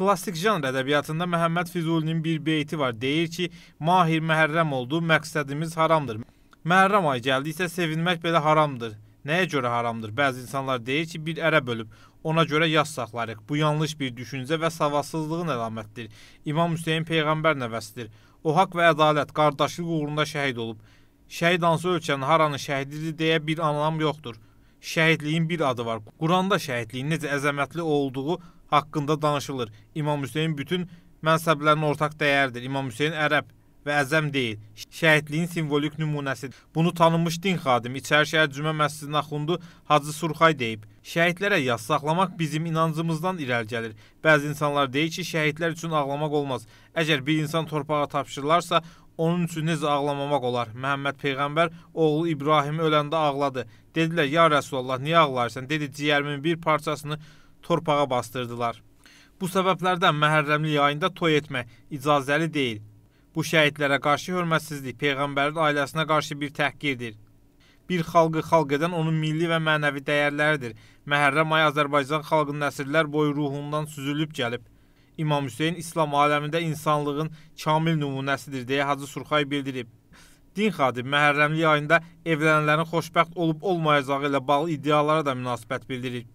Klassik janr ədəbiyyatında Məhəmməd Füzulinin bir beyti var. Deyir ki, Mahir məhərrəm oldu, məqsədimiz haramdır. Məhərrəm ayı gəldiksə sevinmək belə haramdır. Nəyə görə haramdır? Bəzi insanlar deyir ki, bir ərəb ölüb. Ona görə yaz saxlayırıq. Bu yanlış bir düşüncə və savadsızlığın əlamətidir. İmam Hüseyn peyğəmbər nəvəsidir. O haqq və ədalət, qardaşlıq uğrunda şəhid olub. Şəhid hansı ölkənin haranın şəhididir deyə bir anlam yoxdur. Şəhidliyin bir adı var. Quranda şəhidliyin necə əzəmətli olduğu haqqında danışılır. İmam Hüseyn bütün mənsəblərin ortaq dəyəridir. İmam Hüseyn ərəb və əzəm deyil, şəhidliyin simvolik nümunəsidir. Bunu tanınmış din xadimi İçərişəhər Cümə məscidinin axundu Hacı Surxay deyib. Şəhidlərə yas saxlamaq bizim inancımızdan irəli gəlir. Bəzi insanlar deyir ki, şəhidlər üçün ağlamaq olmaz. Əgər bir insan torpağa tapşırılarsa, onun üçün necə ağlamamaq olar? Məhəmməd Peyğəmbər oğlu İbrahimi öləndə ağladı. Dedilər, ya Rəsulallah, niyə ağlarsan? Dedi, ciyərimin bir parçasını torpağa bastırdılar. Bu səbəblərdən Məhərrəmlik ayında toy etmə icazəli deyil. Bu şəhidlərə qarşı hörmətsizlik peyğəmbərin ailəsinə qarşı bir təhqirdir. Bir xalqı xalq edən onun milli və mənəvi dəyərləridir. Məhərrəm ayı Azərbaycan xalqının əsrlər boyu ruhundan süzülüb gəlib. İmam Hüseyn İslam aləmində insanlığın kamil nümunəsidir deyə Hacı Surxay bildirib. Din xadimi Məhərrəmlik ayında evlənənlərin xoşbəxt olub-olmayacağı ilə bağlı iddialara da münasibət bildirib.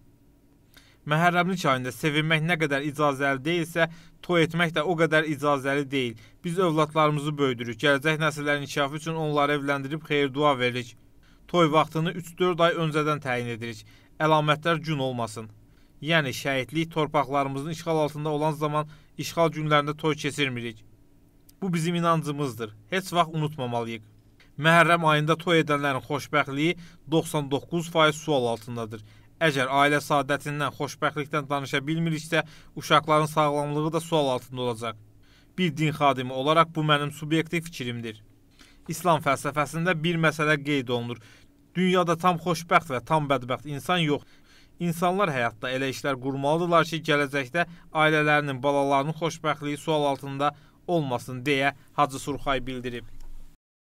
Məhərrəmli çayında sevinmək nə qədər icazəli deyilsə, toy etmək də o qədər icazəli deyil. Biz övladlarımızı böyüdürük, gələcək nəsillərin inkişafı üçün onları evləndirib xeyir-dua veririk. Toy vaxtını 3-4 ay öncədən təyin edirik. Əlamətlər gün olmasın. Yəni şəhidlik torpaqlarımızın işğal altında olan zaman işğal günlərində toy keçirmirik. Bu bizim inancımızdır. Heç vaxt unutmamalıyıq. Məhərrəm ayında toy edənlərin xoşbəxtliyi 99% sual altındadır. Əgər ailə saadətindən, xoşbəxtlikdən danışa bilmiriksə, uşaqların sağlamlığı da sual altında olacaq. Bir din xadimi olaraq bu mənim subyektiv fikrimdir. İslam fəlsəfəsində bir məsələ qeyd olunur. Dünyada tam xoşbəxt və tam bədbəxt insan yoxdur. İnsanlar həyatda elə işlər qurmalıdırlar ki, gələcəkdə ailələrinin, balalarının xoşbəxtliyi sual altında olmasın deyə Hacı Surxay bildirib.